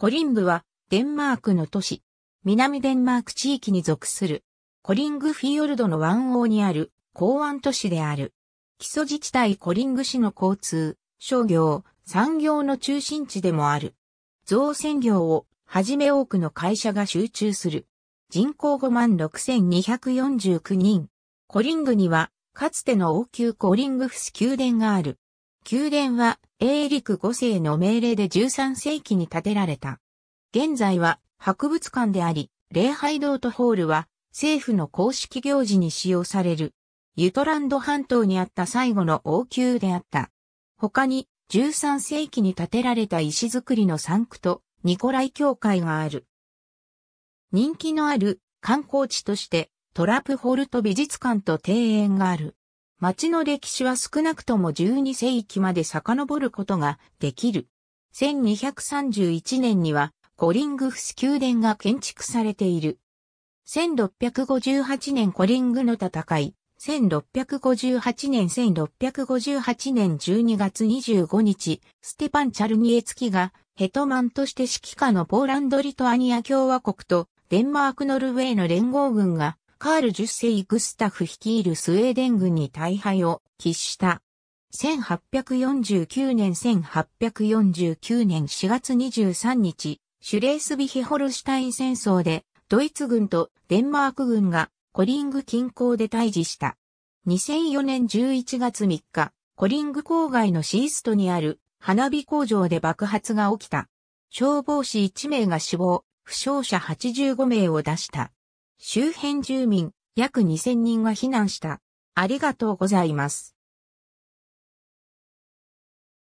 コリンブは、デンマークの都市、南デンマーク地域に属する、コリングフィヨルドの湾王にある港湾都市である。基礎自治体コリング市の交通、商業、産業の中心地でもある。造船業をはじめ多くの会社が集中する。人口56,249人。コリングには、かつての王宮コリングフス宮殿がある。宮殿は、エーリク5世の命令で13世紀に建てられた。現在は博物館であり、礼拝堂とホールは政府の公式行事に使用される。ユトランド半島にあった最後の王宮であった。他に13世紀に建てられた石造りのサンクト、ニコライ教会がある。人気のある観光地としてトラプホルト美術館と庭園がある。町の歴史は少なくとも12世紀まで遡ることができる。1231年にはコリングフス宮殿が建築されている。1658年コリングの戦い、1658年1658年12月25日、ステパン・チャルニエツキがヘトマンとして指揮下のポーランド・リトアニア共和国とデンマーク・ノルウェーの連合軍がカール10世グスタフ率いるスウェーデン軍に大敗を喫した。1849年1849年4月23日、シュレースビヒホルシュタイン戦争で、ドイツ軍とデンマーク軍がコリング近郊で対峙した。2004年11月3日、コリング郊外のシーストにある花火工場で爆発が起きた。消防士1名が死亡、負傷者85名を出した。周辺住民約2000人が避難した。ありがとうございます。